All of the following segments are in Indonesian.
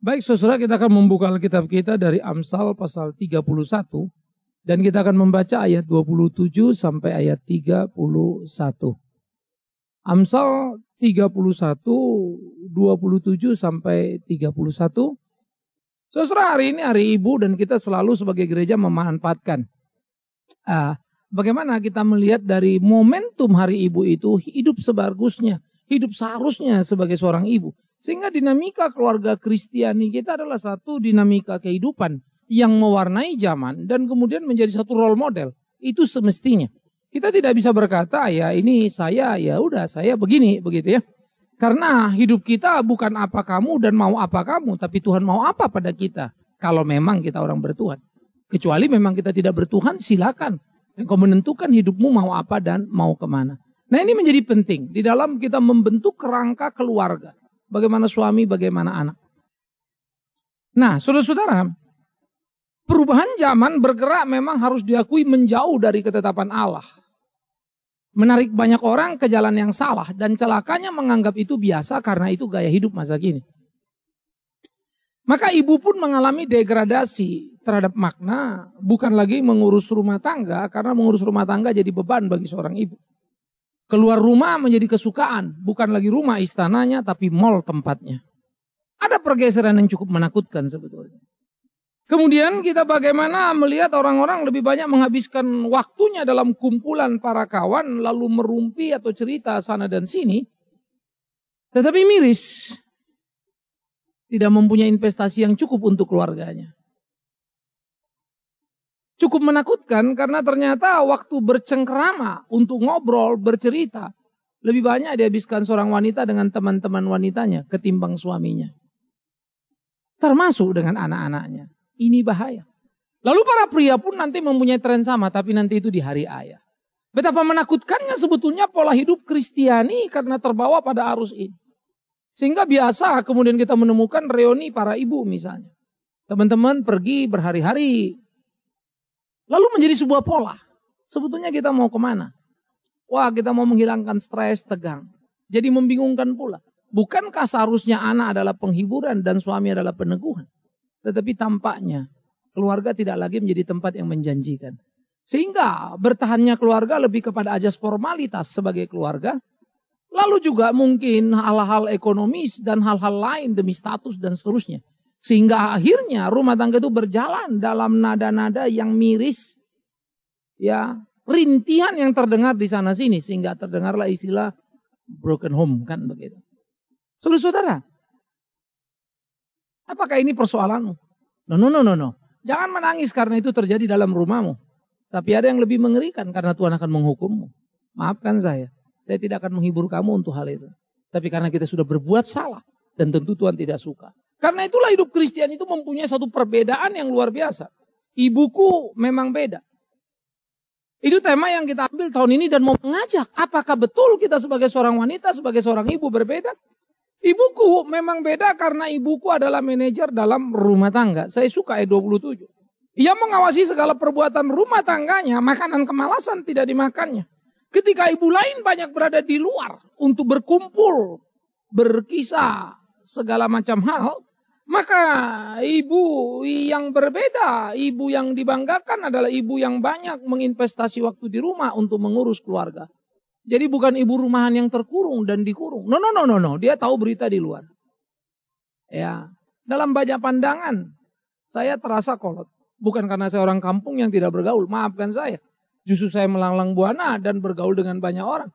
Baik saudara kita akan membuka Alkitab kita dari Amsal pasal 31 dan kita akan membaca ayat 27 sampai ayat 31. Amsal 31 27 sampai 31. Saudara hari ini hari Ibu dan kita selalu sebagai gereja memanfaatkan uh, bagaimana kita melihat dari momentum hari Ibu itu hidup sebagusnya, hidup seharusnya sebagai seorang ibu sehingga dinamika keluarga Kristiani kita adalah satu dinamika kehidupan yang mewarnai zaman dan kemudian menjadi satu role model. Itu semestinya. Kita tidak bisa berkata ya ini saya ya udah saya begini begitu ya. Karena hidup kita bukan apa kamu dan mau apa kamu, tapi Tuhan mau apa pada kita kalau memang kita orang bertuhan. Kecuali memang kita tidak bertuhan, silakan. Engkau menentukan hidupmu mau apa dan mau kemana. Nah ini menjadi penting di dalam kita membentuk kerangka keluarga bagaimana suami, bagaimana anak. Nah, saudara-saudara, perubahan zaman bergerak memang harus diakui menjauh dari ketetapan Allah. Menarik banyak orang ke jalan yang salah dan celakanya menganggap itu biasa karena itu gaya hidup masa kini. Maka ibu pun mengalami degradasi terhadap makna, bukan lagi mengurus rumah tangga karena mengurus rumah tangga jadi beban bagi seorang ibu. Keluar rumah menjadi kesukaan, bukan lagi rumah istananya tapi mal tempatnya. Ada pergeseran yang cukup menakutkan sebetulnya. Kemudian kita bagaimana melihat orang-orang lebih banyak menghabiskan waktunya dalam kumpulan para kawan lalu merumpi atau cerita sana dan sini. Tetapi miris. Tidak mempunyai investasi yang cukup untuk keluarganya cukup menakutkan karena ternyata waktu bercengkrama untuk ngobrol, bercerita, lebih banyak dihabiskan seorang wanita dengan teman-teman wanitanya ketimbang suaminya. Termasuk dengan anak-anaknya. Ini bahaya. Lalu para pria pun nanti mempunyai tren sama tapi nanti itu di hari ayah. Betapa menakutkannya sebetulnya pola hidup Kristiani karena terbawa pada arus ini. Sehingga biasa kemudian kita menemukan reuni para ibu misalnya. Teman-teman pergi berhari-hari Lalu menjadi sebuah pola. Sebetulnya kita mau kemana? Wah kita mau menghilangkan stres, tegang. Jadi membingungkan pula. Bukankah seharusnya anak adalah penghiburan dan suami adalah peneguhan? Tetapi tampaknya keluarga tidak lagi menjadi tempat yang menjanjikan. Sehingga bertahannya keluarga lebih kepada ajas formalitas sebagai keluarga. Lalu juga mungkin hal-hal ekonomis dan hal-hal lain demi status dan seterusnya. Sehingga akhirnya rumah tangga itu berjalan dalam nada-nada yang miris. Ya, rintihan yang terdengar di sana sini sehingga terdengarlah istilah broken home kan begitu. Saudara-saudara, apakah ini persoalanmu? No, no, no, no, no. Jangan menangis karena itu terjadi dalam rumahmu. Tapi ada yang lebih mengerikan karena Tuhan akan menghukummu. Maafkan saya, saya tidak akan menghibur kamu untuk hal itu. Tapi karena kita sudah berbuat salah dan tentu Tuhan tidak suka. Karena itulah hidup Kristen itu mempunyai satu perbedaan yang luar biasa. Ibuku memang beda. Itu tema yang kita ambil tahun ini dan mau mengajak apakah betul kita sebagai seorang wanita, sebagai seorang ibu berbeda? Ibuku memang beda karena ibuku adalah manajer dalam rumah tangga. Saya suka E27. Ia mengawasi segala perbuatan rumah tangganya, makanan kemalasan tidak dimakannya. Ketika ibu lain banyak berada di luar untuk berkumpul, berkisah, segala macam hal, maka ibu yang berbeda, ibu yang dibanggakan adalah ibu yang banyak menginvestasi waktu di rumah untuk mengurus keluarga. Jadi bukan ibu rumahan yang terkurung dan dikurung. No, no, no, no, no. Dia tahu berita di luar. Ya, dalam banyak pandangan saya terasa kolot. Bukan karena saya orang kampung yang tidak bergaul. Maafkan saya. Justru saya melanglang buana dan bergaul dengan banyak orang.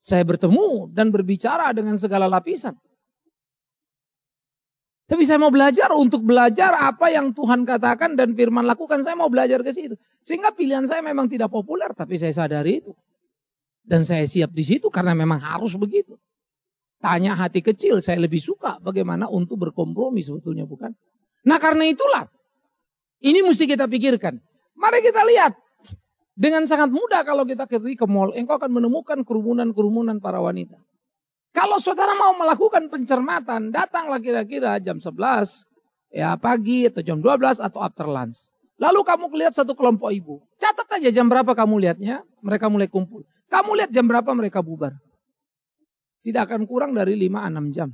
Saya bertemu dan berbicara dengan segala lapisan. Tapi saya mau belajar untuk belajar apa yang Tuhan katakan dan firman lakukan. Saya mau belajar ke situ. Sehingga pilihan saya memang tidak populer tapi saya sadari itu. Dan saya siap di situ karena memang harus begitu. Tanya hati kecil, saya lebih suka bagaimana untuk berkompromi sebetulnya bukan. Nah karena itulah, ini mesti kita pikirkan. Mari kita lihat dengan sangat mudah kalau kita pergi ke mall, engkau akan menemukan kerumunan-kerumunan para wanita. Kalau saudara mau melakukan pencermatan, datanglah kira-kira jam 11 ya pagi atau jam 12 atau after lunch. Lalu kamu lihat satu kelompok ibu. Catat aja jam berapa kamu lihatnya, mereka mulai kumpul. Kamu lihat jam berapa mereka bubar. Tidak akan kurang dari 5-6 jam.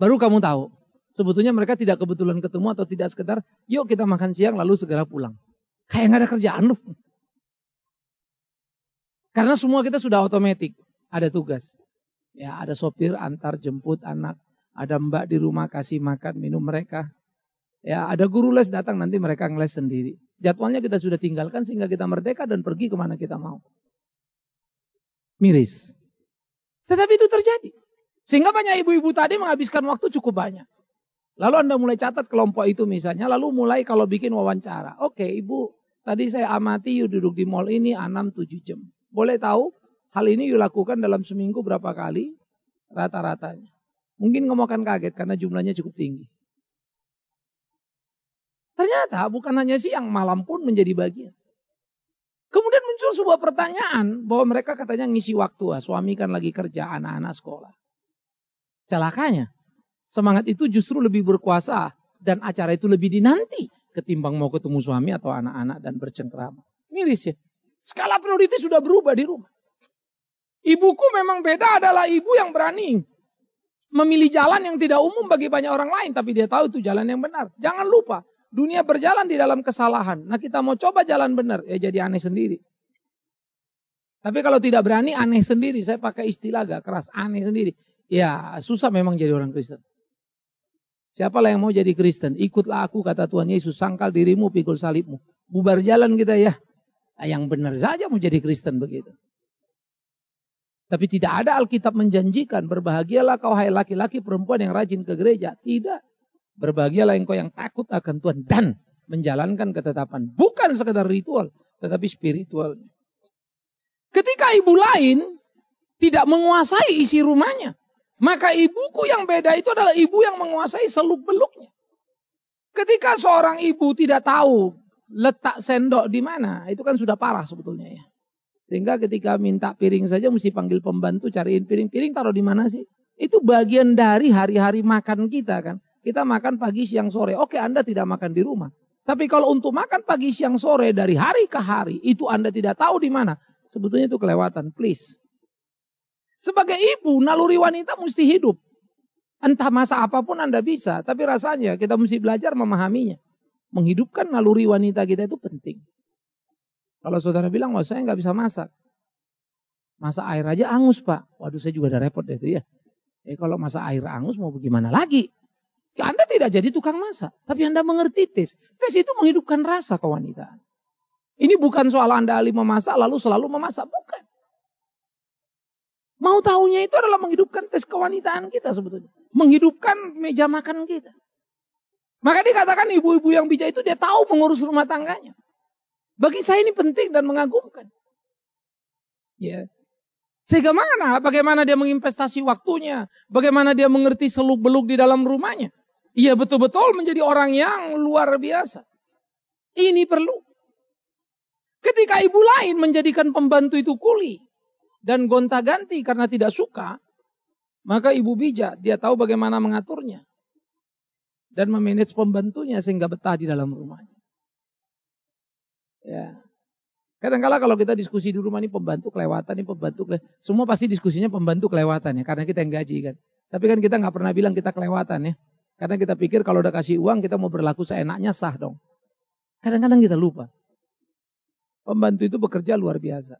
Baru kamu tahu. Sebetulnya mereka tidak kebetulan ketemu atau tidak sekedar, yuk kita makan siang lalu segera pulang. Kayak nggak ada kerjaan loh. Karena semua kita sudah otomatis ada tugas. Ya, ada sopir antar jemput anak, ada mbak di rumah kasih makan minum mereka. Ya, ada guru les datang nanti mereka ngeles sendiri. Jadwalnya kita sudah tinggalkan sehingga kita merdeka dan pergi kemana kita mau. Miris. Tetapi itu terjadi. Sehingga banyak ibu-ibu tadi menghabiskan waktu cukup banyak. Lalu Anda mulai catat kelompok itu misalnya, lalu mulai kalau bikin wawancara. Oke, Ibu, tadi saya amati you duduk di mall ini 6 7 jam. Boleh tahu Hal ini dilakukan dalam seminggu berapa kali rata-ratanya. Mungkin kamu akan kaget karena jumlahnya cukup tinggi. Ternyata bukan hanya siang, malam pun menjadi bagian. Kemudian muncul sebuah pertanyaan bahwa mereka katanya ngisi waktu. Ah, suami kan lagi kerja, anak-anak sekolah. Celakanya, semangat itu justru lebih berkuasa dan acara itu lebih dinanti ketimbang mau ketemu suami atau anak-anak dan bercengkrama. Miris ya. Skala prioritas sudah berubah di rumah. Ibuku memang beda adalah ibu yang berani memilih jalan yang tidak umum bagi banyak orang lain, tapi dia tahu itu jalan yang benar. Jangan lupa, dunia berjalan di dalam kesalahan. Nah kita mau coba jalan benar, ya jadi aneh sendiri. Tapi kalau tidak berani, aneh sendiri. Saya pakai istilah agak keras, aneh sendiri. Ya susah memang jadi orang Kristen. Siapalah yang mau jadi Kristen, ikutlah aku kata Tuhan Yesus, sangkal dirimu, pikul salibmu. Bubar jalan kita ya. Yang benar saja mau jadi Kristen begitu. Tapi tidak ada Alkitab menjanjikan berbahagialah kau hai laki-laki perempuan yang rajin ke gereja. Tidak. Berbahagialah engkau yang takut akan Tuhan dan menjalankan ketetapan. Bukan sekedar ritual tetapi spiritualnya. Ketika ibu lain tidak menguasai isi rumahnya. Maka ibuku yang beda itu adalah ibu yang menguasai seluk-beluknya. Ketika seorang ibu tidak tahu letak sendok di mana, itu kan sudah parah sebetulnya ya. Sehingga ketika minta piring saja mesti panggil pembantu cariin piring. Piring taruh di mana sih? Itu bagian dari hari-hari makan kita kan. Kita makan pagi, siang, sore. Oke Anda tidak makan di rumah. Tapi kalau untuk makan pagi, siang, sore dari hari ke hari. Itu Anda tidak tahu di mana. Sebetulnya itu kelewatan. Please. Sebagai ibu, naluri wanita mesti hidup. Entah masa apapun Anda bisa, tapi rasanya kita mesti belajar memahaminya. Menghidupkan naluri wanita kita itu penting. Kalau saudara bilang, wah saya nggak bisa masak. Masak air aja angus pak. Waduh saya juga ada repot deh itu ya. Eh kalau masak air angus mau bagaimana lagi? Anda tidak jadi tukang masak. Tapi Anda mengerti tes. Tes itu menghidupkan rasa ke wanita. Ini bukan soal Anda ahli memasak lalu selalu memasak. Bukan. Mau tahunya itu adalah menghidupkan tes kewanitaan kita sebetulnya. Menghidupkan meja makan kita. Maka dikatakan ibu-ibu yang bijak itu dia tahu mengurus rumah tangganya. Bagi saya ini penting dan mengagumkan. Ya. Sehingga mana? Bagaimana dia menginvestasi waktunya? Bagaimana dia mengerti seluk-beluk di dalam rumahnya? Ia betul-betul menjadi orang yang luar biasa. Ini perlu. Ketika ibu lain menjadikan pembantu itu kuli dan gonta-ganti karena tidak suka, maka ibu bijak, dia tahu bagaimana mengaturnya dan memanage pembantunya sehingga betah di dalam rumahnya. Ya. Kadang kala kalau kita diskusi di rumah ini pembantu kelewatan, ini pembantu kelewatan. Semua pasti diskusinya pembantu kelewatan ya, karena kita yang gaji kan. Tapi kan kita nggak pernah bilang kita kelewatan ya. Karena kita pikir kalau udah kasih uang kita mau berlaku seenaknya sah dong. Kadang-kadang kita lupa. Pembantu itu bekerja luar biasa.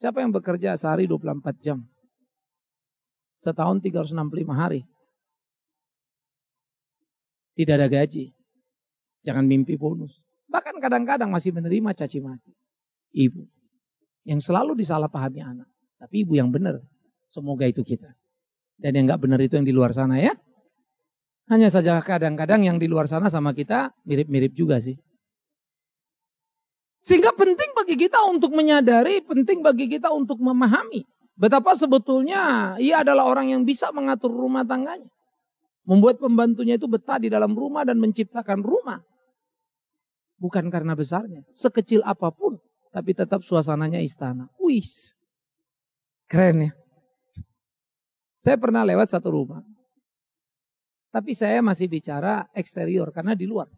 Siapa yang bekerja sehari 24 jam? Setahun 365 hari. Tidak ada gaji. Jangan mimpi bonus. Bahkan kadang-kadang masih menerima caci maki ibu yang selalu disalahpahami anak. Tapi ibu yang benar. Semoga itu kita. Dan yang nggak benar itu yang di luar sana ya. Hanya saja kadang-kadang yang di luar sana sama kita mirip-mirip juga sih. Sehingga penting bagi kita untuk menyadari, penting bagi kita untuk memahami betapa sebetulnya ia adalah orang yang bisa mengatur rumah tangganya. Membuat pembantunya itu betah di dalam rumah dan menciptakan rumah Bukan karena besarnya, sekecil apapun, tapi tetap suasananya istana. Wis, keren ya. Saya pernah lewat satu rumah, tapi saya masih bicara eksterior karena di luar.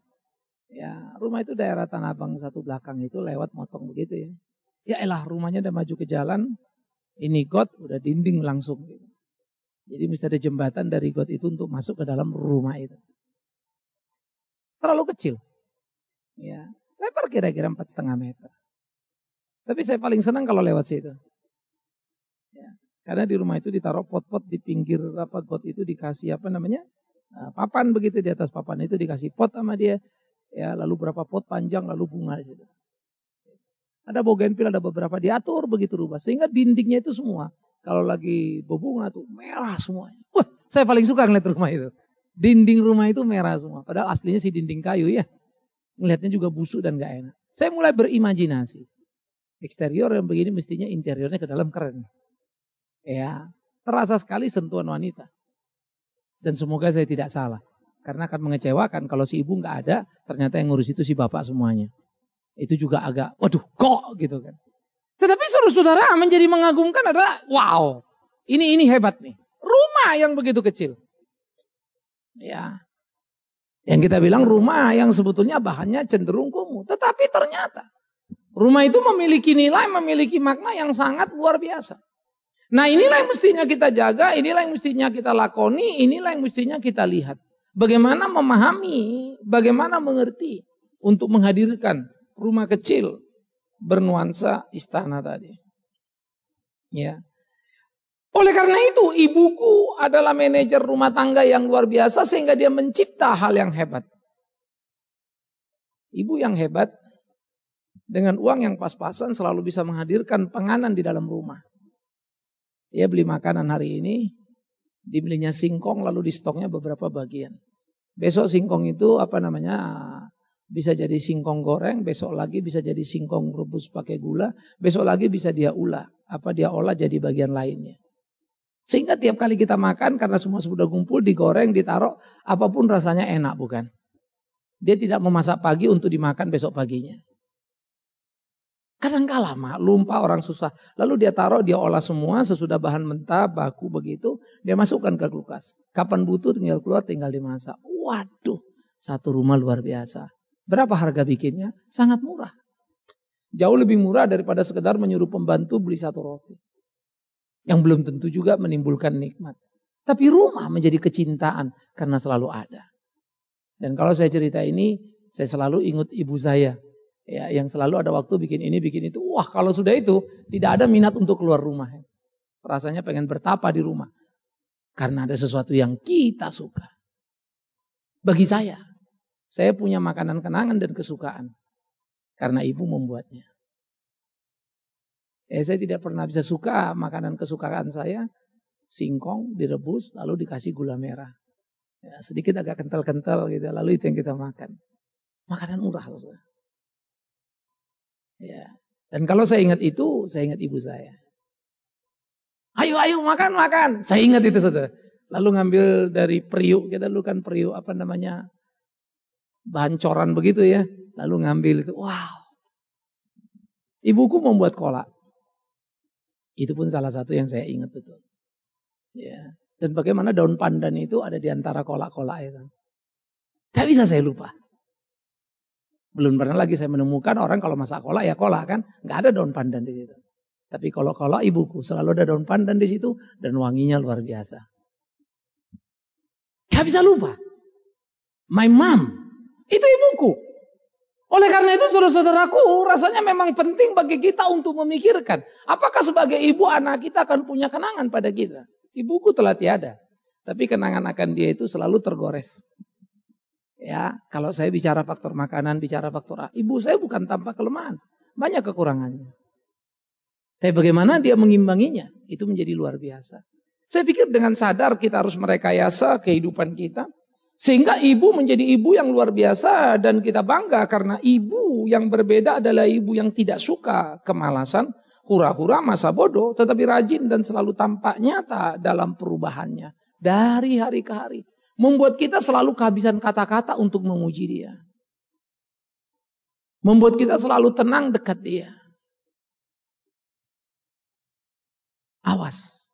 Ya, rumah itu daerah Tanah Abang satu belakang itu lewat motong begitu ya. Ya elah rumahnya udah maju ke jalan, ini got udah dinding langsung gitu. Jadi bisa ada jembatan dari got itu untuk masuk ke dalam rumah itu. Terlalu kecil. Ya, lebar kira-kira empat setengah meter. Tapi saya paling senang kalau lewat situ. Ya, karena di rumah itu ditaruh pot-pot di pinggir apa got itu dikasih apa namanya eh, papan begitu di atas papan itu dikasih pot sama dia. Ya, lalu berapa pot panjang lalu bunga di situ. Ada bougainville ada beberapa diatur begitu rubah sehingga dindingnya itu semua kalau lagi berbunga tuh merah semuanya. Wah, saya paling suka ngeliat rumah itu. Dinding rumah itu merah semua. Padahal aslinya si dinding kayu ya. Ngelihatnya juga busuk dan gak enak. Saya mulai berimajinasi. Eksterior yang begini mestinya interiornya ke dalam keren. Ya, terasa sekali sentuhan wanita. Dan semoga saya tidak salah. Karena akan mengecewakan kalau si ibu nggak ada, ternyata yang ngurus itu si bapak semuanya. Itu juga agak, waduh kok gitu kan. Tetapi suruh saudara menjadi mengagumkan adalah, wow, ini ini hebat nih. Rumah yang begitu kecil. Ya, yang kita bilang rumah yang sebetulnya bahannya cenderung kumuh. Tetapi ternyata rumah itu memiliki nilai, memiliki makna yang sangat luar biasa. Nah inilah yang mestinya kita jaga, inilah yang mestinya kita lakoni, inilah yang mestinya kita lihat. Bagaimana memahami, bagaimana mengerti untuk menghadirkan rumah kecil bernuansa istana tadi. Ya. Oleh karena itu, ibuku adalah manajer rumah tangga yang luar biasa sehingga dia mencipta hal yang hebat. Ibu yang hebat dengan uang yang pas-pasan selalu bisa menghadirkan penganan di dalam rumah. Dia beli makanan hari ini, dibelinya singkong lalu di stoknya beberapa bagian. Besok singkong itu apa namanya bisa jadi singkong goreng, besok lagi bisa jadi singkong rebus pakai gula, besok lagi bisa dia ulah, apa dia olah jadi bagian lainnya. Sehingga tiap kali kita makan karena semua sudah kumpul, digoreng, ditaruh, apapun rasanya enak bukan? Dia tidak memasak pagi untuk dimakan besok paginya. lama lupa orang susah. Lalu dia taruh, dia olah semua sesudah bahan mentah, baku begitu. Dia masukkan ke kulkas. Kapan butuh tinggal keluar, tinggal dimasak. Waduh, satu rumah luar biasa. Berapa harga bikinnya? Sangat murah. Jauh lebih murah daripada sekedar menyuruh pembantu beli satu roti. Yang belum tentu juga menimbulkan nikmat. Tapi rumah menjadi kecintaan karena selalu ada. Dan kalau saya cerita ini, saya selalu ingat ibu saya. Ya, yang selalu ada waktu bikin ini, bikin itu. Wah kalau sudah itu, tidak ada minat untuk keluar rumah. Rasanya pengen bertapa di rumah. Karena ada sesuatu yang kita suka. Bagi saya, saya punya makanan kenangan dan kesukaan. Karena ibu membuatnya. Ya, saya tidak pernah bisa suka makanan kesukaan saya, singkong direbus lalu dikasih gula merah. Ya, sedikit agak kental-kental gitu, lalu itu yang kita makan. Makanan murah. Saudara. Ya. Dan kalau saya ingat itu, saya ingat ibu saya. Ayo, ayo makan, makan. Saya ingat itu saudara. Lalu ngambil dari periuk, kita dulu kan periuk apa namanya, bahan coran begitu ya. Lalu ngambil itu, wow. Ibuku membuat kolak. Itu pun salah satu yang saya ingat betul. Ya. Dan bagaimana daun pandan itu ada di antara kolak-kolak itu. Tak bisa saya lupa. Belum pernah lagi saya menemukan orang kalau masak kolak ya kolak kan. Nggak ada daun pandan di situ. Tapi kalau kolak ibuku selalu ada daun pandan di situ dan wanginya luar biasa. Gak bisa lupa. My mom itu ibuku. Oleh karena itu saudara-saudaraku rasanya memang penting bagi kita untuk memikirkan. Apakah sebagai ibu anak kita akan punya kenangan pada kita? Ibuku telah tiada. Tapi kenangan akan dia itu selalu tergores. Ya, kalau saya bicara faktor makanan, bicara faktor A. Ibu saya bukan tanpa kelemahan. Banyak kekurangannya. Tapi bagaimana dia mengimbanginya? Itu menjadi luar biasa. Saya pikir dengan sadar kita harus merekayasa kehidupan kita. Sehingga ibu menjadi ibu yang luar biasa dan kita bangga karena ibu yang berbeda adalah ibu yang tidak suka kemalasan, hura-hura, masa bodoh, tetapi rajin dan selalu tampak nyata dalam perubahannya dari hari ke hari. Membuat kita selalu kehabisan kata-kata untuk memuji dia. Membuat kita selalu tenang dekat dia. Awas,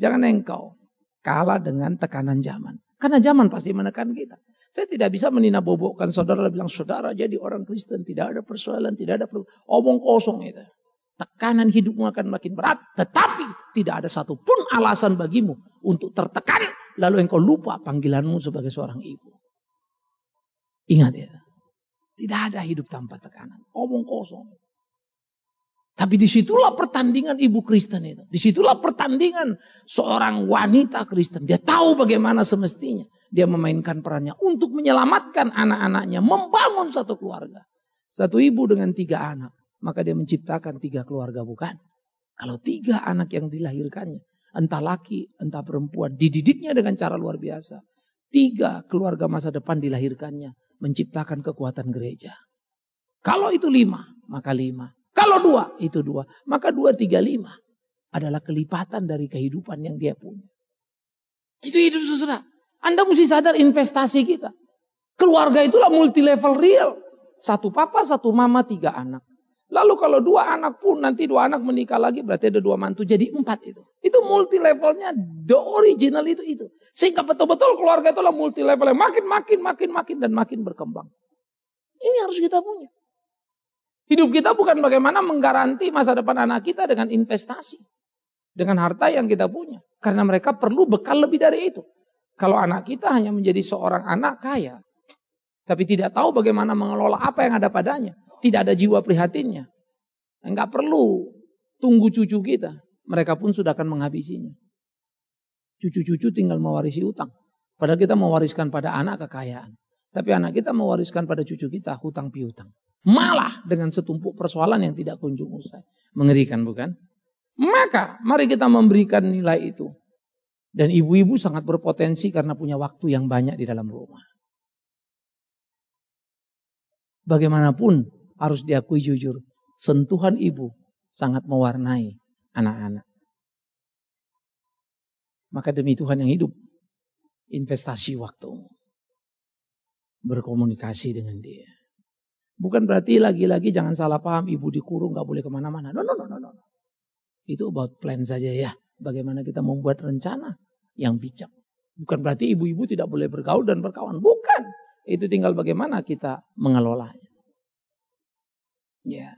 jangan engkau kalah dengan tekanan zaman. Karena zaman pasti menekan kita. Saya tidak bisa meninabobokkan saudara bilang saudara jadi orang Kristen tidak ada persoalan, tidak ada perlu omong kosong itu. Tekanan hidupmu akan makin berat, tetapi tidak ada satupun alasan bagimu untuk tertekan lalu engkau lupa panggilanmu sebagai seorang ibu. Ingat ya, tidak ada hidup tanpa tekanan, omong kosong. Itu. Tapi disitulah pertandingan ibu Kristen itu. Disitulah pertandingan seorang wanita Kristen. Dia tahu bagaimana semestinya. Dia memainkan perannya untuk menyelamatkan anak-anaknya. Membangun satu keluarga. Satu ibu dengan tiga anak. Maka dia menciptakan tiga keluarga bukan. Kalau tiga anak yang dilahirkannya. Entah laki, entah perempuan. Dididiknya dengan cara luar biasa. Tiga keluarga masa depan dilahirkannya. Menciptakan kekuatan gereja. Kalau itu lima, maka lima kalau dua, itu dua. Maka dua tiga lima adalah kelipatan dari kehidupan yang dia punya. Itu hidup saudara. Anda mesti sadar investasi kita. Keluarga itulah multi level real. Satu papa, satu mama, tiga anak. Lalu kalau dua anak pun nanti dua anak menikah lagi berarti ada dua mantu jadi empat itu. Itu multi levelnya the original itu itu. Sehingga betul-betul keluarga itulah multi levelnya makin makin makin makin dan makin berkembang. Ini harus kita punya. Hidup kita bukan bagaimana menggaranti masa depan anak kita dengan investasi. Dengan harta yang kita punya. Karena mereka perlu bekal lebih dari itu. Kalau anak kita hanya menjadi seorang anak kaya. Tapi tidak tahu bagaimana mengelola apa yang ada padanya. Tidak ada jiwa prihatinnya. Enggak perlu tunggu cucu kita. Mereka pun sudah akan menghabisinya. Cucu-cucu tinggal mewarisi utang. Padahal kita mewariskan pada anak kekayaan. Tapi anak kita mewariskan pada cucu kita hutang piutang. Malah dengan setumpuk persoalan yang tidak kunjung usai. Mengerikan bukan? Maka mari kita memberikan nilai itu. Dan ibu-ibu sangat berpotensi karena punya waktu yang banyak di dalam rumah. Bagaimanapun harus diakui jujur, sentuhan ibu sangat mewarnai anak-anak. Maka demi Tuhan yang hidup, investasi waktu Berkomunikasi dengan dia. Bukan berarti lagi-lagi jangan salah paham ibu dikurung gak boleh kemana-mana. No, no, no, no, no. Itu about plan saja ya. Bagaimana kita membuat rencana yang bijak. Bukan berarti ibu-ibu tidak boleh bergaul dan berkawan. Bukan. Itu tinggal bagaimana kita mengelolanya. Ya.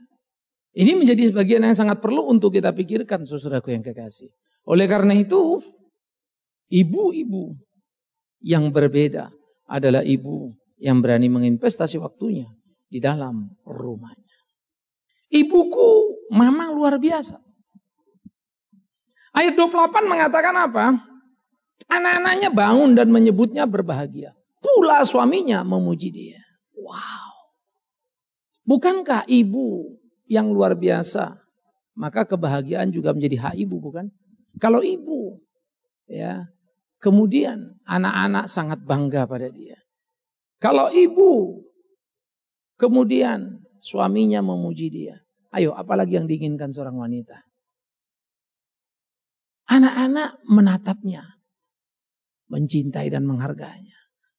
Ini menjadi sebagian yang sangat perlu untuk kita pikirkan saudaraku yang kekasih. Oleh karena itu, ibu-ibu yang berbeda adalah ibu yang berani menginvestasi waktunya di dalam rumahnya. Ibuku memang luar biasa. Ayat 28 mengatakan apa? Anak-anaknya bangun dan menyebutnya berbahagia. Pula suaminya memuji dia. Wow. Bukankah ibu yang luar biasa? Maka kebahagiaan juga menjadi hak ibu bukan? Kalau ibu ya kemudian anak-anak sangat bangga pada dia. Kalau ibu Kemudian suaminya memuji dia. Ayo, apalagi yang diinginkan seorang wanita? Anak-anak menatapnya, mencintai dan menghargainya.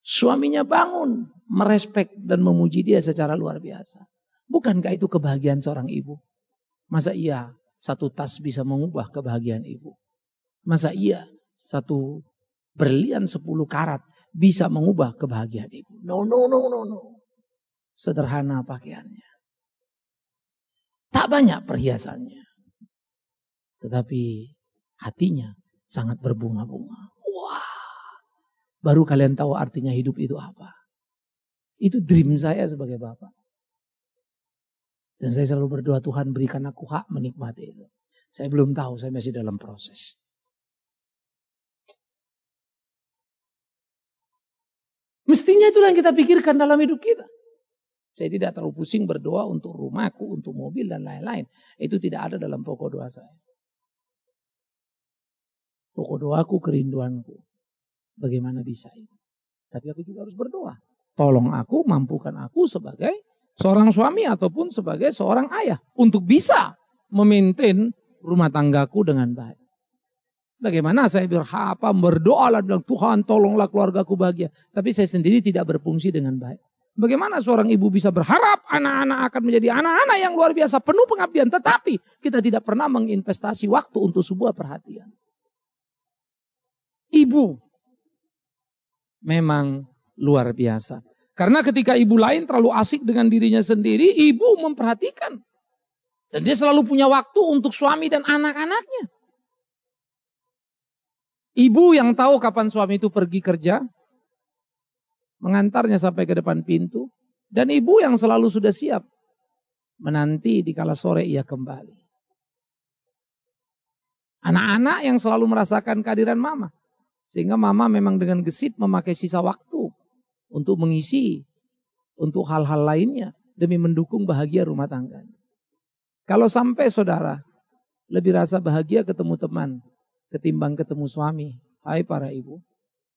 Suaminya bangun, merespek dan memuji dia secara luar biasa. Bukankah itu kebahagiaan seorang ibu? Masa iya satu tas bisa mengubah kebahagiaan ibu? Masa iya satu berlian sepuluh karat bisa mengubah kebahagiaan ibu? No, no, no, no, no. Sederhana pakaiannya. Tak banyak perhiasannya. Tetapi hatinya sangat berbunga-bunga. Wah. Baru kalian tahu artinya hidup itu apa. Itu dream saya sebagai bapak. Dan saya selalu berdoa Tuhan berikan aku hak menikmati itu. Saya belum tahu, saya masih dalam proses. Mestinya itulah yang kita pikirkan dalam hidup kita. Saya tidak terlalu pusing berdoa untuk rumahku, untuk mobil dan lain-lain. Itu tidak ada dalam pokok doa saya. Pokok doaku kerinduanku. Bagaimana bisa itu? Tapi aku juga harus berdoa. Tolong aku, mampukan aku sebagai seorang suami ataupun sebagai seorang ayah untuk bisa memaintain rumah tanggaku dengan baik. Bagaimana saya berhapa, berdoa, bilang Tuhan tolonglah keluargaku bahagia. Tapi saya sendiri tidak berfungsi dengan baik. Bagaimana seorang ibu bisa berharap anak-anak akan menjadi anak-anak yang luar biasa, penuh pengabdian. Tetapi kita tidak pernah menginvestasi waktu untuk sebuah perhatian. Ibu memang luar biasa. Karena ketika ibu lain terlalu asik dengan dirinya sendiri, ibu memperhatikan. Dan dia selalu punya waktu untuk suami dan anak-anaknya. Ibu yang tahu kapan suami itu pergi kerja, mengantarnya sampai ke depan pintu. Dan ibu yang selalu sudah siap menanti di kala sore ia kembali. Anak-anak yang selalu merasakan kehadiran mama. Sehingga mama memang dengan gesit memakai sisa waktu untuk mengisi untuk hal-hal lainnya demi mendukung bahagia rumah tangganya. Kalau sampai saudara lebih rasa bahagia ketemu teman ketimbang ketemu suami, hai para ibu.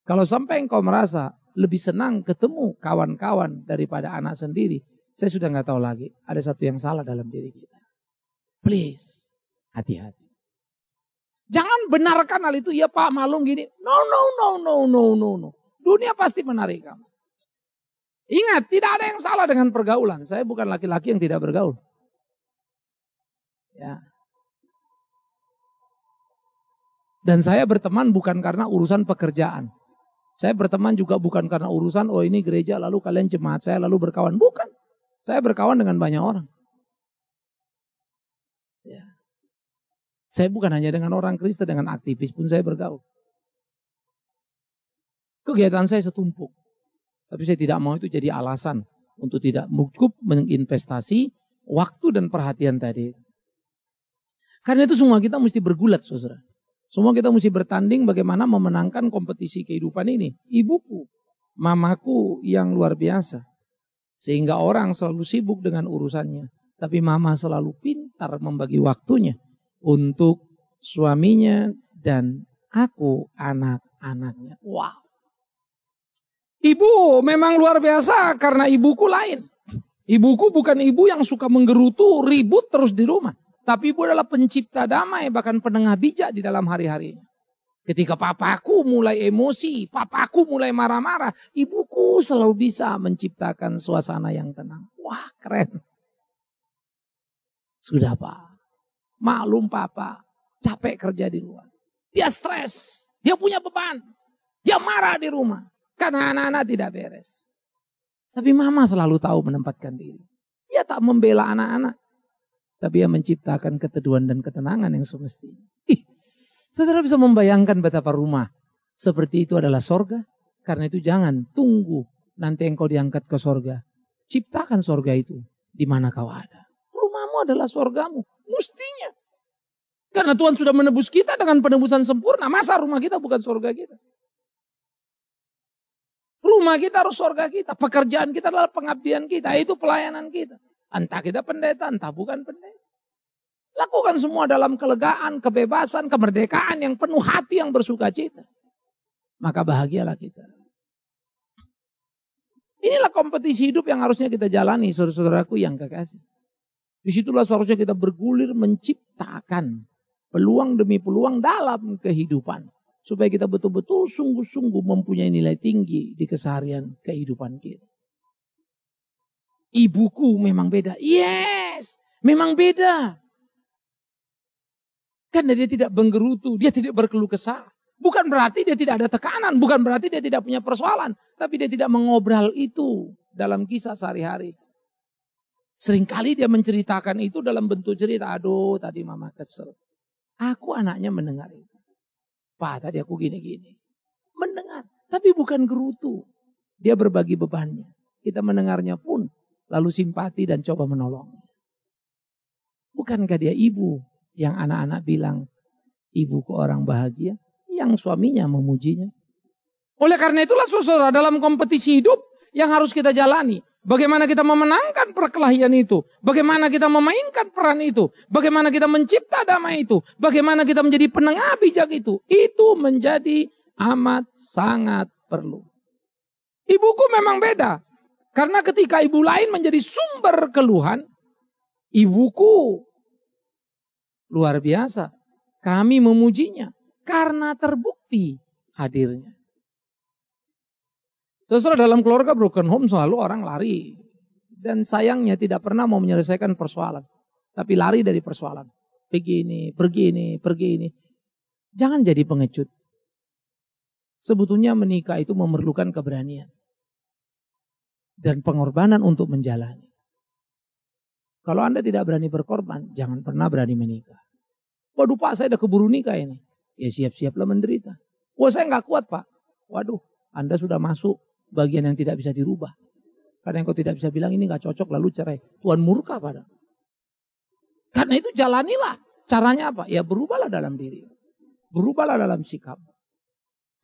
Kalau sampai engkau merasa lebih senang ketemu kawan-kawan daripada anak sendiri. Saya sudah nggak tahu lagi. Ada satu yang salah dalam diri kita. Please, hati-hati. Jangan benarkan hal itu. Iya Pak, malum gini. No, no, no, no, no, no, no. Dunia pasti menarik kamu. Ingat, tidak ada yang salah dengan pergaulan. Saya bukan laki-laki yang tidak bergaul. Ya. Dan saya berteman bukan karena urusan pekerjaan. Saya berteman juga bukan karena urusan, oh ini gereja lalu kalian jemaat saya lalu berkawan. Bukan. Saya berkawan dengan banyak orang. Ya. Saya bukan hanya dengan orang Kristen, dengan aktivis pun saya bergaul. Kegiatan saya setumpuk. Tapi saya tidak mau itu jadi alasan untuk tidak cukup menginvestasi waktu dan perhatian tadi. Karena itu semua kita mesti bergulat, saudara. Semua kita mesti bertanding bagaimana memenangkan kompetisi kehidupan ini. Ibuku, mamaku yang luar biasa. Sehingga orang selalu sibuk dengan urusannya. Tapi mama selalu pintar membagi waktunya untuk suaminya dan aku anak-anaknya. Wow. Ibu memang luar biasa karena ibuku lain. Ibuku bukan ibu yang suka menggerutu, ribut terus di rumah. Tapi ibu adalah pencipta damai, bahkan penengah bijak di dalam hari-harinya. Ketika papaku mulai emosi, papaku mulai marah-marah, ibuku selalu bisa menciptakan suasana yang tenang. Wah keren. Sudah pak, maklum papa, capek kerja di luar. Dia stres, dia punya beban, dia marah di rumah. Karena anak-anak tidak beres. Tapi mama selalu tahu menempatkan diri. Dia tak membela anak-anak. Tapi yang menciptakan keteduhan dan ketenangan yang semestinya. Ih, saudara bisa membayangkan betapa rumah seperti itu adalah sorga. Karena itu jangan tunggu nanti engkau diangkat ke sorga. Ciptakan sorga itu di mana kau ada. Rumahmu adalah sorgamu. Mustinya. Karena Tuhan sudah menebus kita dengan penebusan sempurna. Masa rumah kita bukan sorga kita? Rumah kita harus sorga kita. Pekerjaan kita adalah pengabdian kita. Itu pelayanan kita. Entah kita pendeta, entah bukan pendeta. Lakukan semua dalam kelegaan, kebebasan, kemerdekaan yang penuh hati yang bersuka cita. Maka bahagialah kita. Inilah kompetisi hidup yang harusnya kita jalani saudara-saudaraku yang kekasih. Disitulah seharusnya kita bergulir menciptakan peluang demi peluang dalam kehidupan. Supaya kita betul-betul sungguh-sungguh mempunyai nilai tinggi di keseharian kehidupan kita. Ibuku memang beda. Yes, memang beda. Karena dia tidak menggerutu, dia tidak berkeluh kesah. Bukan berarti dia tidak ada tekanan, bukan berarti dia tidak punya persoalan, tapi dia tidak mengobrol itu dalam kisah sehari-hari. Seringkali dia menceritakan itu dalam bentuk cerita, aduh tadi mama kesel. Aku anaknya mendengar itu. Pak tadi aku gini-gini. Mendengar, tapi bukan gerutu. Dia berbagi bebannya. Kita mendengarnya pun lalu simpati dan coba menolong. Bukankah dia ibu yang anak-anak bilang ibu ke orang bahagia yang suaminya memujinya? Oleh karena itulah saudara dalam kompetisi hidup yang harus kita jalani. Bagaimana kita memenangkan perkelahian itu? Bagaimana kita memainkan peran itu? Bagaimana kita mencipta damai itu? Bagaimana kita menjadi penengah bijak itu? Itu menjadi amat sangat perlu. Ibuku memang beda. Karena ketika ibu lain menjadi sumber keluhan, ibuku luar biasa. Kami memujinya karena terbukti hadirnya. Saudara dalam keluarga broken home selalu orang lari dan sayangnya tidak pernah mau menyelesaikan persoalan, tapi lari dari persoalan. Pergi ini, pergi ini, pergi ini. Jangan jadi pengecut. Sebetulnya menikah itu memerlukan keberanian dan pengorbanan untuk menjalani. Kalau Anda tidak berani berkorban, jangan pernah berani menikah. Waduh Pak, saya udah keburu nikah ini. Ya siap-siaplah menderita. Wah saya nggak kuat Pak. Waduh, Anda sudah masuk bagian yang tidak bisa dirubah. Karena engkau tidak bisa bilang ini nggak cocok lalu cerai. Tuhan murka pada. Karena itu jalanilah. Caranya apa? Ya berubahlah dalam diri. Berubahlah dalam sikap.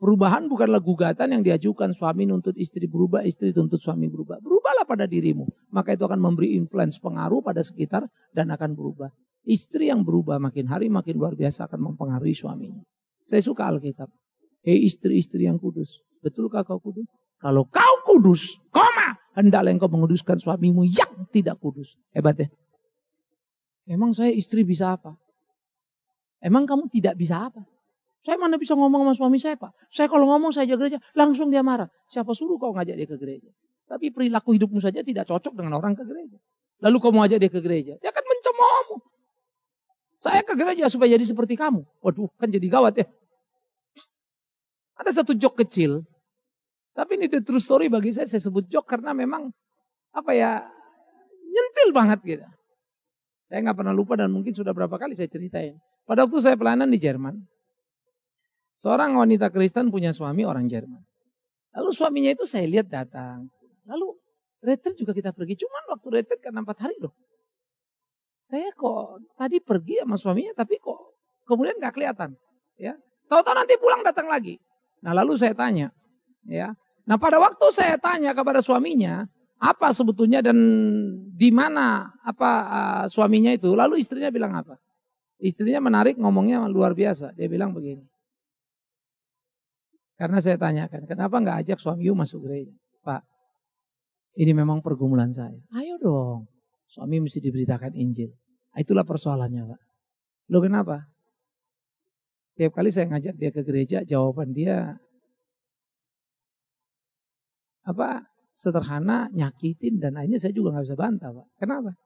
Perubahan bukanlah gugatan yang diajukan suami nuntut istri berubah, istri tuntut suami berubah. Berubahlah pada dirimu. Maka itu akan memberi influence pengaruh pada sekitar dan akan berubah. Istri yang berubah makin hari makin luar biasa akan mempengaruhi suaminya. Saya suka Alkitab. Hei istri-istri yang kudus. Betulkah kau kudus? Kalau kau kudus, koma. Hendaklah engkau menguduskan suamimu yang tidak kudus. Hebat ya? Emang saya istri bisa apa? Emang kamu tidak bisa apa? Saya mana bisa ngomong sama suami saya, Pak. Saya kalau ngomong saya jaga gereja, langsung dia marah. Siapa suruh kau ngajak dia ke gereja? Tapi perilaku hidupmu saja tidak cocok dengan orang ke gereja. Lalu kau mau ajak dia ke gereja, dia akan mencemoohmu. Saya ke gereja supaya jadi seperti kamu. Waduh, kan jadi gawat ya. Ada satu jok kecil, tapi ini the true story bagi saya, saya sebut jok karena memang apa ya nyentil banget gitu. Saya nggak pernah lupa dan mungkin sudah berapa kali saya ceritain. Pada waktu saya pelayanan di Jerman, Seorang wanita Kristen punya suami orang Jerman. Lalu suaminya itu saya lihat datang. Lalu retret juga kita pergi. Cuman waktu retret kan empat hari loh. Saya kok tadi pergi sama suaminya tapi kok kemudian gak kelihatan. Ya, Tahu-tahu nanti pulang datang lagi. Nah lalu saya tanya. ya. Nah pada waktu saya tanya kepada suaminya. Apa sebetulnya dan di mana apa uh, suaminya itu. Lalu istrinya bilang apa? Istrinya menarik ngomongnya luar biasa. Dia bilang begini. Karena saya tanyakan, kenapa nggak ajak suami you masuk gereja? Pak, ini memang pergumulan saya. Ayo dong, suami mesti diberitakan Injil. Ah, itulah persoalannya Pak. Lo kenapa? Tiap kali saya ngajak dia ke gereja, jawaban dia apa sederhana, nyakitin, dan akhirnya saya juga nggak bisa bantah Pak. Kenapa?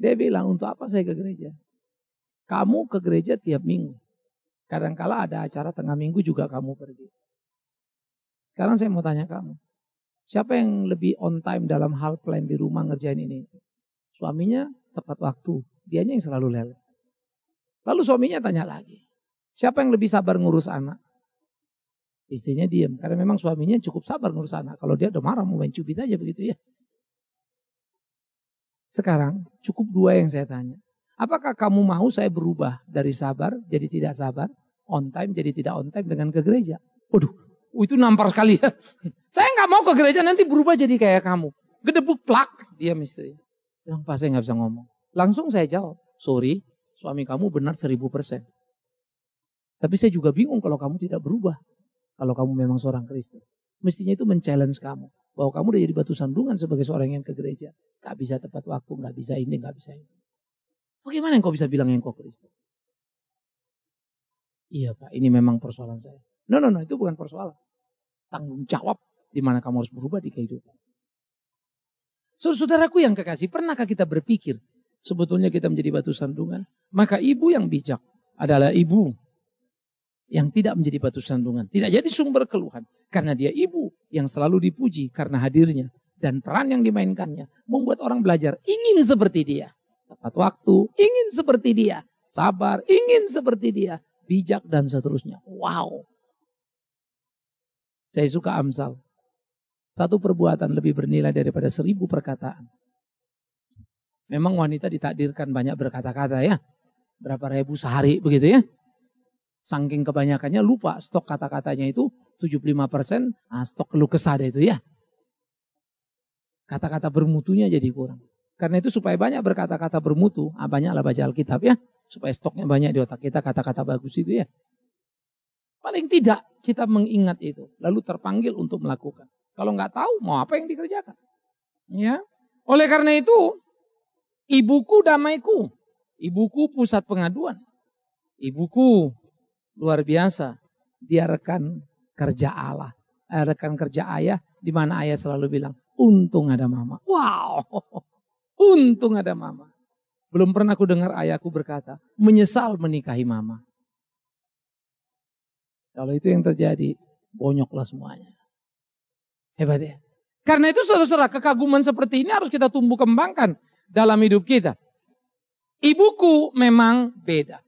Dia bilang, untuk apa saya ke gereja? Kamu ke gereja tiap minggu. Kadang-kala ada acara tengah minggu juga kamu pergi. Sekarang saya mau tanya kamu. Siapa yang lebih on time dalam hal plan di rumah ngerjain ini? Suaminya tepat waktu. Dianya yang selalu lelet. Lalu suaminya tanya lagi. Siapa yang lebih sabar ngurus anak? Istrinya diam. Karena memang suaminya cukup sabar ngurus anak. Kalau dia udah marah mau main cubit aja begitu ya. Sekarang cukup dua yang saya tanya. Apakah kamu mau saya berubah dari sabar jadi tidak sabar? On time jadi tidak on time dengan ke gereja. Waduh, oh, itu nampar sekali saya nggak mau ke gereja nanti berubah jadi kayak kamu. Gedebuk plak, dia misteri. Yang pasti nggak bisa ngomong. Langsung saya jawab, sorry, suami kamu benar seribu persen. Tapi saya juga bingung kalau kamu tidak berubah. Kalau kamu memang seorang Kristen. Mestinya itu men-challenge kamu. Bahwa kamu udah jadi batu sandungan sebagai seorang yang ke gereja. Gak bisa tepat waktu, gak bisa ini, gak bisa ini. Bagaimana yang kau bisa bilang yang kau Kristen? Iya Pak, ini memang persoalan saya. No, no, no, itu bukan persoalan. Tanggung jawab di mana kamu harus berubah di kehidupan. Saudaraku yang kekasih, pernahkah kita berpikir sebetulnya kita menjadi batu sandungan? Maka ibu yang bijak adalah ibu yang tidak menjadi batu sandungan, tidak jadi sumber keluhan karena dia ibu yang selalu dipuji karena hadirnya dan peran yang dimainkannya membuat orang belajar ingin seperti dia, tepat waktu, ingin seperti dia, sabar, ingin seperti dia, bijak dan seterusnya. Wow. Saya suka Amsal. Satu perbuatan lebih bernilai daripada seribu perkataan. Memang wanita ditakdirkan banyak berkata-kata ya. Berapa ribu sehari begitu ya. Sangking kebanyakannya lupa stok kata-katanya itu 75 persen nah, stok keluh kesah itu ya. Kata-kata bermutunya jadi kurang. Karena itu supaya banyak berkata-kata bermutu, ah, banyaklah baca Alkitab ya supaya stoknya banyak di otak kita kata-kata bagus itu ya. Paling tidak kita mengingat itu, lalu terpanggil untuk melakukan. Kalau nggak tahu mau apa yang dikerjakan. Ya. Oleh karena itu, ibuku damaiku, ibuku pusat pengaduan. Ibuku luar biasa, dia rekan kerja Allah, eh, rekan kerja ayah di mana ayah selalu bilang, "Untung ada mama." Wow. Untung ada mama. Belum pernah aku dengar ayahku berkata, menyesal menikahi mama. Kalau itu yang terjadi, bonyoklah semuanya. Hebat ya. Karena itu saudara-saudara, kekaguman seperti ini harus kita tumbuh kembangkan dalam hidup kita. Ibuku memang beda.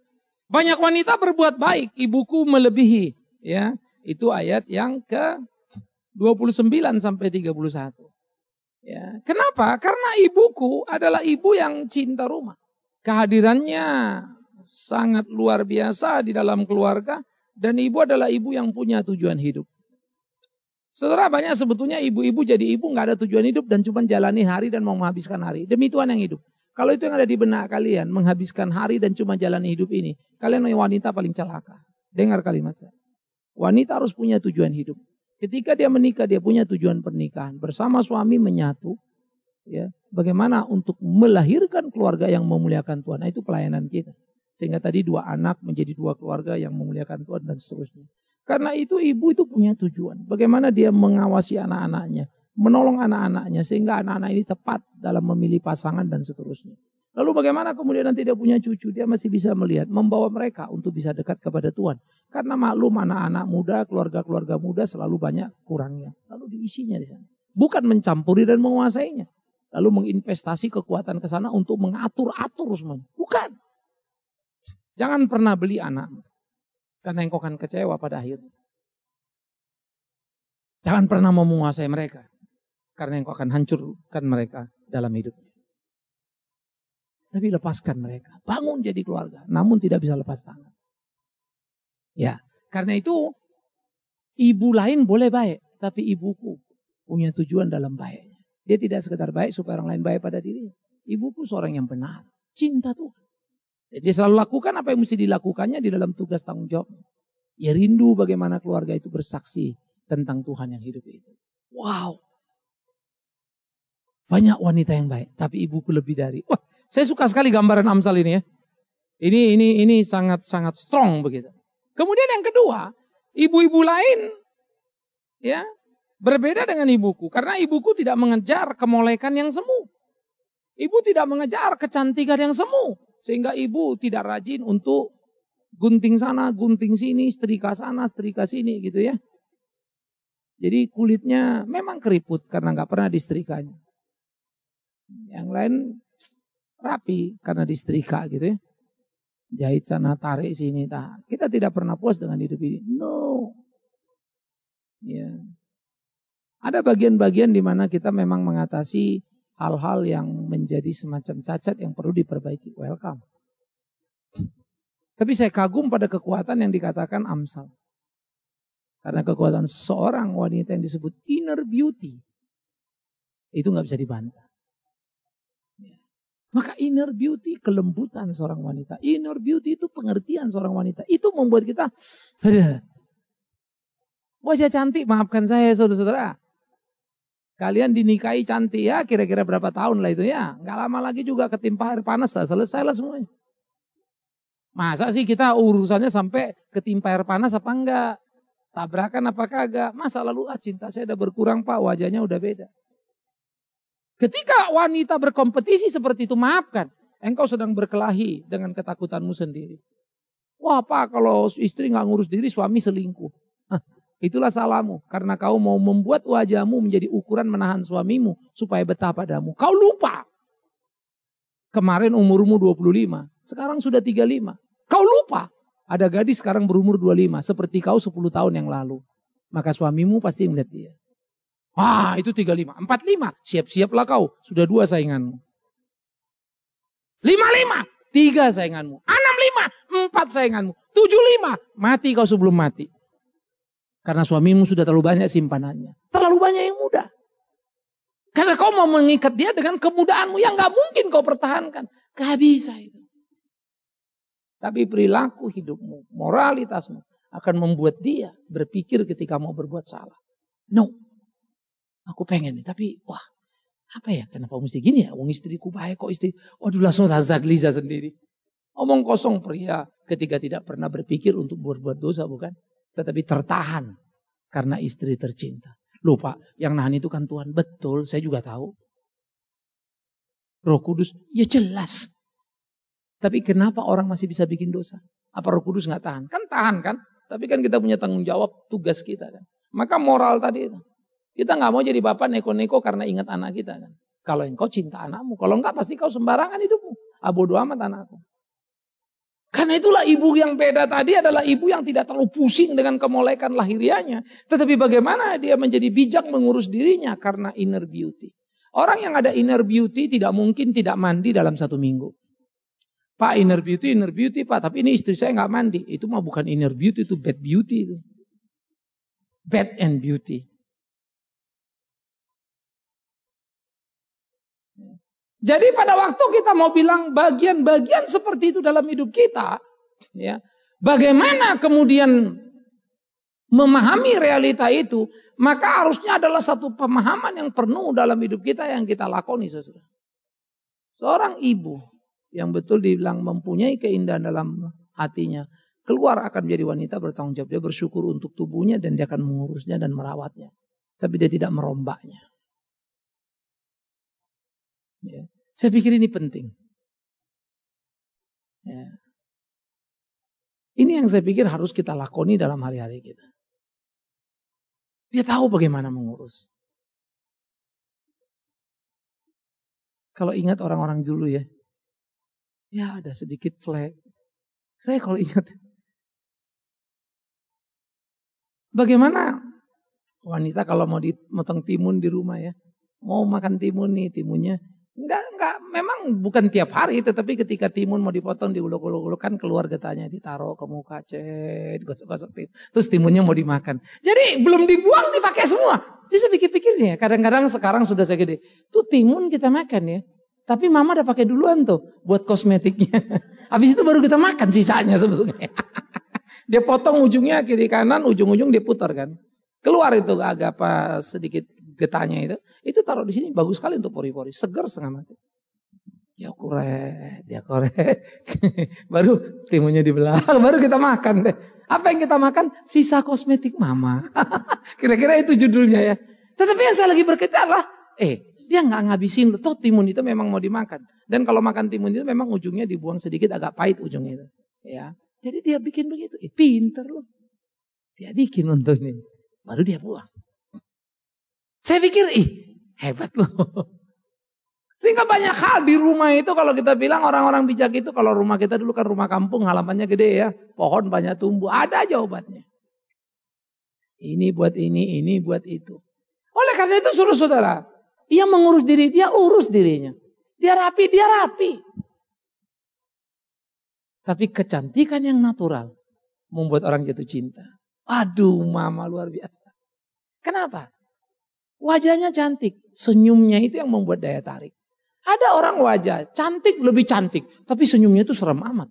Banyak wanita berbuat baik, ibuku melebihi. Ya, itu ayat yang ke 29 sampai 31. Ya. Kenapa? Karena ibuku adalah ibu yang cinta rumah. Kehadirannya sangat luar biasa di dalam keluarga dan ibu adalah ibu yang punya tujuan hidup. Saudara banyak sebetulnya ibu-ibu jadi ibu nggak ada tujuan hidup dan cuma jalani hari dan mau menghabiskan hari. Demi Tuhan yang hidup. Kalau itu yang ada di benak kalian, menghabiskan hari dan cuma jalani hidup ini, kalian wanita paling celaka. Dengar kalimat saya. Wanita harus punya tujuan hidup. Ketika dia menikah, dia punya tujuan pernikahan. Bersama suami menyatu. ya Bagaimana untuk melahirkan keluarga yang memuliakan Tuhan. Nah, itu pelayanan kita. Sehingga tadi dua anak menjadi dua keluarga yang memuliakan Tuhan dan seterusnya. Karena itu ibu itu punya tujuan. Bagaimana dia mengawasi anak-anaknya. Menolong anak-anaknya. Sehingga anak-anak ini tepat dalam memilih pasangan dan seterusnya. Lalu bagaimana kemudian nanti dia punya cucu. Dia masih bisa melihat. Membawa mereka untuk bisa dekat kepada Tuhan. Karena maklum anak-anak muda, keluarga-keluarga muda selalu banyak kurangnya. Lalu diisinya di sana. Bukan mencampuri dan menguasainya. Lalu menginvestasi kekuatan ke sana untuk mengatur-atur semuanya. Bukan. Jangan pernah beli anak. Karena engkau akan kecewa pada akhirnya. Jangan pernah mau menguasai mereka. Karena engkau akan hancurkan mereka dalam hidup. Tapi lepaskan mereka. Bangun jadi keluarga. Namun tidak bisa lepas tangan. Ya, karena itu ibu lain boleh baik, tapi ibuku punya tujuan dalam baiknya. Dia tidak sekedar baik supaya orang lain baik pada diri. Ibuku seorang yang benar, cinta Tuhan. Jadi dia selalu lakukan apa yang mesti dilakukannya di dalam tugas tanggung jawabnya. Ya rindu bagaimana keluarga itu bersaksi tentang Tuhan yang hidup itu. Wow. Banyak wanita yang baik, tapi ibuku lebih dari. Wah, saya suka sekali gambaran Amsal ini ya. Ini ini ini sangat sangat strong begitu. Kemudian yang kedua, ibu-ibu lain ya berbeda dengan ibuku karena ibuku tidak mengejar kemolekan yang semu. Ibu tidak mengejar kecantikan yang semu sehingga ibu tidak rajin untuk gunting sana, gunting sini, setrika sana, setrika sini gitu ya. Jadi kulitnya memang keriput karena nggak pernah distrikanya. Yang lain rapi karena distrika gitu ya jahit sana tarik sini tak kita tidak pernah puas dengan hidup ini no ya ada bagian-bagian di mana kita memang mengatasi hal-hal yang menjadi semacam cacat yang perlu diperbaiki welcome tapi saya kagum pada kekuatan yang dikatakan Amsal karena kekuatan seorang wanita yang disebut inner beauty itu nggak bisa dibantah maka inner beauty, kelembutan seorang wanita. Inner beauty itu pengertian seorang wanita. Itu membuat kita, aduh. Wajah cantik, maafkan saya saudara-saudara. Kalian dinikahi cantik ya, kira-kira berapa tahun lah itu ya. Gak lama lagi juga ketimpa air panas, lah, selesai lah semuanya. Masa sih kita urusannya sampai ketimpa air panas apa enggak? Tabrakan apa kagak? Masa lalu ah cinta saya udah berkurang pak, wajahnya udah beda. Ketika wanita berkompetisi seperti itu, maafkan. Engkau sedang berkelahi dengan ketakutanmu sendiri. Wah pak, kalau istri nggak ngurus diri, suami selingkuh. Hah, itulah salahmu. Karena kau mau membuat wajahmu menjadi ukuran menahan suamimu. Supaya betah padamu. Kau lupa. Kemarin umurmu 25. Sekarang sudah 35. Kau lupa. Ada gadis sekarang berumur 25. Seperti kau 10 tahun yang lalu. Maka suamimu pasti melihat dia. Wah itu 35. 45. Siap-siaplah kau. Sudah dua sainganmu. 55. Tiga sainganmu. 65. Empat sainganmu. 75. Mati kau sebelum mati. Karena suamimu sudah terlalu banyak simpanannya. Terlalu banyak yang muda. Karena kau mau mengikat dia dengan kemudaanmu yang gak mungkin kau pertahankan. Gak bisa itu. Tapi perilaku hidupmu, moralitasmu akan membuat dia berpikir ketika mau berbuat salah. No, Aku pengen nih, tapi wah apa ya kenapa mesti gini ya uang istriku baik kok istri waduh langsung rasa gelisah sendiri omong kosong pria ketika tidak pernah berpikir untuk berbuat dosa bukan tetapi tertahan karena istri tercinta lupa yang nahan itu kan Tuhan betul saya juga tahu Roh Kudus ya jelas tapi kenapa orang masih bisa bikin dosa apa Roh Kudus nggak tahan kan tahan kan tapi kan kita punya tanggung jawab tugas kita kan maka moral tadi itu kita nggak mau jadi bapak neko-neko karena ingat anak kita kan. Kalau engkau cinta anakmu, kalau enggak pasti kau sembarangan hidupmu. Ah, doa amat anakku. Karena itulah ibu yang beda tadi adalah ibu yang tidak terlalu pusing dengan kemolekan lahirianya. Tetapi bagaimana dia menjadi bijak mengurus dirinya karena inner beauty. Orang yang ada inner beauty tidak mungkin tidak mandi dalam satu minggu. Pak inner beauty, inner beauty pak. Tapi ini istri saya nggak mandi. Itu mah bukan inner beauty, itu bad beauty. Itu. Bad and beauty. Jadi pada waktu kita mau bilang bagian-bagian seperti itu dalam hidup kita, ya, bagaimana kemudian memahami realita itu, maka harusnya adalah satu pemahaman yang penuh dalam hidup kita yang kita lakoni, saudara. Seorang ibu yang betul dibilang mempunyai keindahan dalam hatinya, keluar akan menjadi wanita bertanggung jawab. Dia bersyukur untuk tubuhnya dan dia akan mengurusnya dan merawatnya. Tapi dia tidak merombaknya. Ya. Saya pikir ini penting. Ya. Ini yang saya pikir harus kita lakoni dalam hari-hari kita. Dia tahu bagaimana mengurus. Kalau ingat orang-orang dulu ya, ya ada sedikit flag. Saya kalau ingat, bagaimana wanita kalau mau dimotong timun di rumah ya, mau makan timun nih timunnya Enggak, enggak, memang bukan tiap hari, tetapi ketika timun mau dipotong diuluk-uluk-ulukan keluar getahnya ditaruh ke muka, cek, gosok-gosok Terus timunnya mau dimakan. Jadi belum dibuang dipakai semua. Jadi saya pikir-pikir nih ya. kadang-kadang sekarang sudah saya gede, tuh timun kita makan ya. Tapi mama udah pakai duluan tuh buat kosmetiknya. Habis itu baru kita makan sisanya sebetulnya. dia potong ujungnya kiri kanan, ujung-ujung dia putar kan. Keluar itu agak apa sedikit getahnya itu, itu taruh di sini bagus sekali untuk pori-pori, segar setengah mati. Ya korek, dia korek. baru timunnya dibelah, baru kita makan deh. Apa yang kita makan? Sisa kosmetik mama. Kira-kira itu judulnya ya. Tetapi yang saya lagi berkata lah, eh dia nggak ngabisin, toh timun itu memang mau dimakan. Dan kalau makan timun itu memang ujungnya dibuang sedikit agak pahit ujungnya itu. Ya, jadi dia bikin begitu. Eh, pinter loh. Dia bikin untuk ini. Baru dia buang. Saya pikir, ih hebat loh. Sehingga banyak hal di rumah itu kalau kita bilang orang-orang bijak itu kalau rumah kita dulu kan rumah kampung halamannya gede ya. Pohon banyak tumbuh, ada aja obatnya. Ini buat ini, ini buat itu. Oleh karena itu suruh saudara, ia mengurus diri, dia urus dirinya. Dia rapi, dia rapi. Tapi kecantikan yang natural membuat orang jatuh cinta. Aduh mama luar biasa. Kenapa? Wajahnya cantik, senyumnya itu yang membuat daya tarik. Ada orang wajah cantik lebih cantik, tapi senyumnya itu serem amat.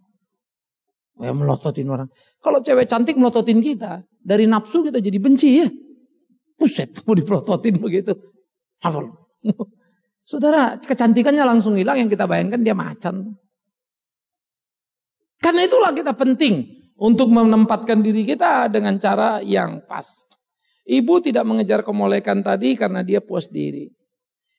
Ya melototin orang. Kalau cewek cantik melototin kita, dari nafsu kita jadi benci ya. Puset mau dipelototin begitu. Hafal. Saudara, kecantikannya langsung hilang yang kita bayangkan dia macan. Karena itulah kita penting untuk menempatkan diri kita dengan cara yang pas. Ibu tidak mengejar kemolekan tadi karena dia puas diri.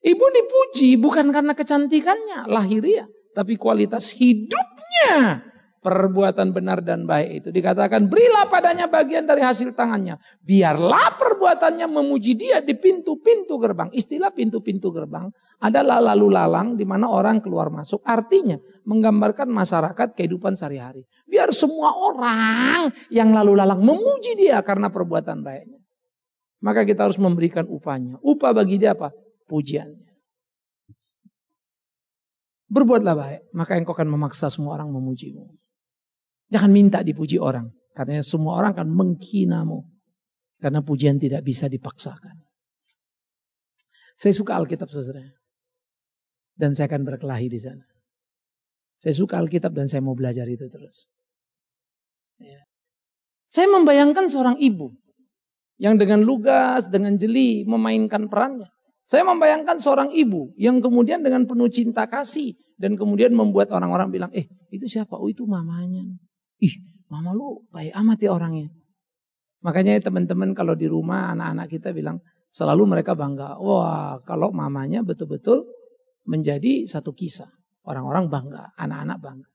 Ibu dipuji bukan karena kecantikannya, lahiriah, ya, tapi kualitas hidupnya. Perbuatan benar dan baik itu dikatakan berilah padanya bagian dari hasil tangannya. Biarlah perbuatannya memuji dia di pintu-pintu gerbang. Istilah pintu-pintu gerbang adalah lalu lalang di mana orang keluar masuk. Artinya menggambarkan masyarakat kehidupan sehari-hari. Biar semua orang yang lalu lalang memuji dia karena perbuatan baiknya. Maka kita harus memberikan upahnya. Upah bagi dia apa? Pujiannya. Berbuatlah baik, maka engkau akan memaksa semua orang memujimu. Jangan minta dipuji orang, karena semua orang akan mu. Karena pujian tidak bisa dipaksakan. Saya suka Alkitab saudara. Dan saya akan berkelahi di sana. Saya suka Alkitab dan saya mau belajar itu terus. Ya. Saya membayangkan seorang ibu yang dengan lugas, dengan jeli memainkan perannya. Saya membayangkan seorang ibu yang kemudian dengan penuh cinta kasih dan kemudian membuat orang-orang bilang, "Eh, itu siapa? Oh, itu mamanya." Ih, mama lu baik amat ya orangnya. Makanya teman-teman kalau di rumah anak-anak kita bilang selalu mereka bangga. Wah, kalau mamanya betul-betul menjadi satu kisah. Orang-orang bangga, anak-anak bangga.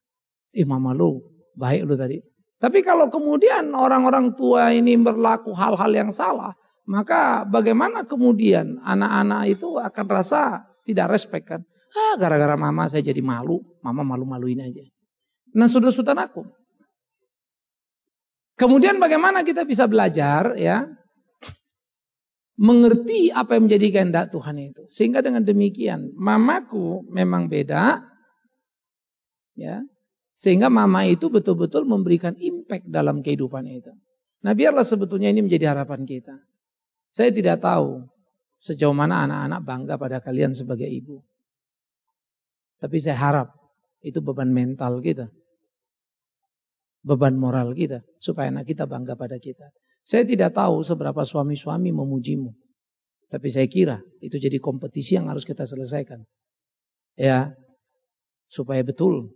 Ih, eh, mama lu baik lu tadi. Tapi kalau kemudian orang-orang tua ini berlaku hal-hal yang salah, maka bagaimana kemudian anak-anak itu akan rasa tidak respect kan? Ah, gara-gara mama saya jadi malu, mama malu-maluin aja. Nah, saudara-saudara aku. Kemudian bagaimana kita bisa belajar ya? Mengerti apa yang menjadi kehendak Tuhan itu. Sehingga dengan demikian, mamaku memang beda. Ya, sehingga mama itu betul-betul memberikan impact dalam kehidupan itu. Nah biarlah sebetulnya ini menjadi harapan kita. Saya tidak tahu sejauh mana anak-anak bangga pada kalian sebagai ibu. Tapi saya harap itu beban mental kita. Beban moral kita. Supaya anak kita bangga pada kita. Saya tidak tahu seberapa suami-suami memujimu. Tapi saya kira itu jadi kompetisi yang harus kita selesaikan. Ya, supaya betul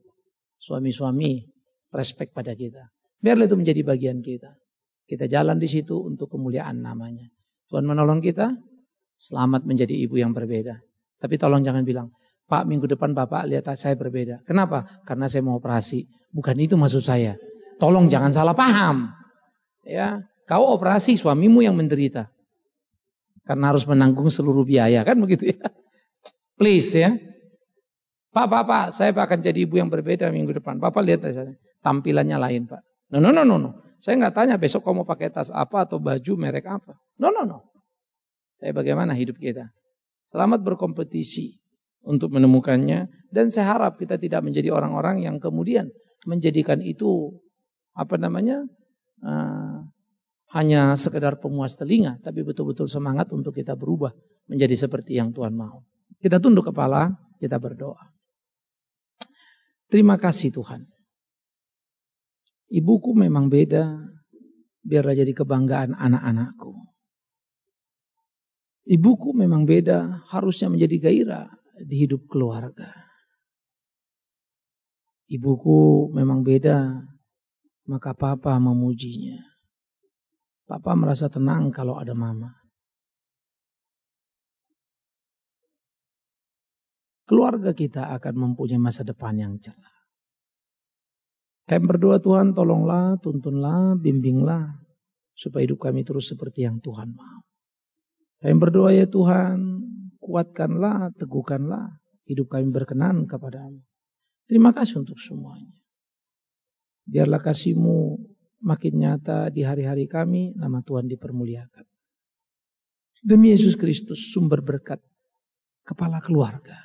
suami-suami respect pada kita. Biarlah itu menjadi bagian kita. Kita jalan di situ untuk kemuliaan namanya. Tuhan menolong kita, selamat menjadi ibu yang berbeda. Tapi tolong jangan bilang, Pak minggu depan Bapak lihat saya berbeda. Kenapa? Karena saya mau operasi. Bukan itu maksud saya. Tolong jangan salah paham. Ya, kau operasi suamimu yang menderita. Karena harus menanggung seluruh biaya kan begitu ya. Please ya. Pak, Pak, Pak, saya akan jadi ibu yang berbeda minggu depan. Bapak lihat aja, tampilannya lain Pak. No, no, no, no, no. Saya nggak tanya besok kamu pakai tas apa atau baju merek apa. No, no, no. Tapi bagaimana hidup kita? Selamat berkompetisi untuk menemukannya. Dan saya harap kita tidak menjadi orang-orang yang kemudian menjadikan itu apa namanya uh, hanya sekedar pemuas telinga, tapi betul-betul semangat untuk kita berubah menjadi seperti yang Tuhan mau. Kita tunduk kepala, kita berdoa. Terima kasih Tuhan. Ibuku memang beda, biarlah jadi kebanggaan anak-anakku. Ibuku memang beda, harusnya menjadi gairah di hidup keluarga. Ibuku memang beda, maka papa memujinya. Papa merasa tenang kalau ada mama. keluarga kita akan mempunyai masa depan yang cerah. Kami berdoa Tuhan tolonglah, tuntunlah, bimbinglah supaya hidup kami terus seperti yang Tuhan mau. Kami berdoa ya Tuhan, kuatkanlah, teguhkanlah hidup kami berkenan kepadamu. Terima kasih untuk semuanya. Biarlah kasihmu makin nyata di hari-hari kami, nama Tuhan dipermuliakan. Demi Yesus Kristus, sumber berkat, kepala keluarga.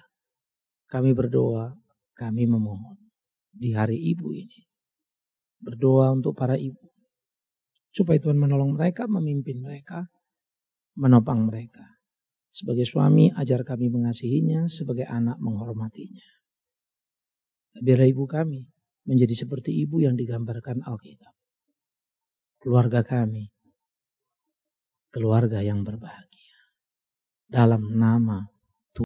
Kami berdoa, kami memohon di hari ibu ini. Berdoa untuk para ibu. Supaya Tuhan menolong mereka, memimpin mereka, menopang mereka. Sebagai suami, ajar kami mengasihinya, sebagai anak menghormatinya. Biar ibu kami menjadi seperti ibu yang digambarkan Alkitab. Keluarga kami, keluarga yang berbahagia. Dalam nama